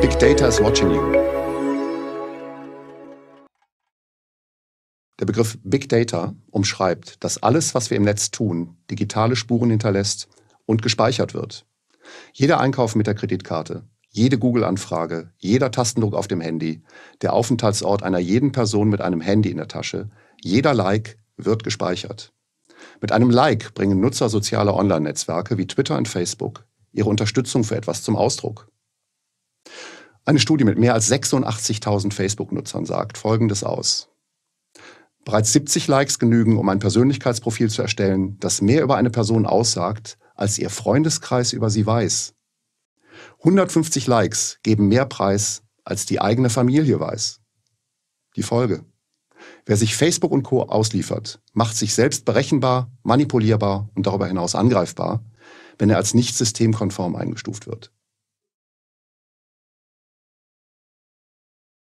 Big Data is watching you. Der Begriff Big Data umschreibt, dass alles, was wir im Netz tun, digitale Spuren hinterlässt und gespeichert wird. Jeder Einkauf mit der Kreditkarte, jede Google-Anfrage, jeder Tastendruck auf dem Handy, der Aufenthaltsort einer jeden Person mit einem Handy in der Tasche, jeder Like wird gespeichert. Mit einem Like bringen Nutzer sozialer Online-Netzwerke wie Twitter und Facebook ihre Unterstützung für etwas zum Ausdruck. Eine Studie mit mehr als 86.000 Facebook-Nutzern sagt Folgendes aus. Bereits 70 Likes genügen, um ein Persönlichkeitsprofil zu erstellen, das mehr über eine Person aussagt, als ihr Freundeskreis über sie weiß. 150 Likes geben mehr Preis, als die eigene Familie weiß. Die Folge. Wer sich Facebook und Co ausliefert, macht sich selbst berechenbar, manipulierbar und darüber hinaus angreifbar, wenn er als nicht systemkonform eingestuft wird.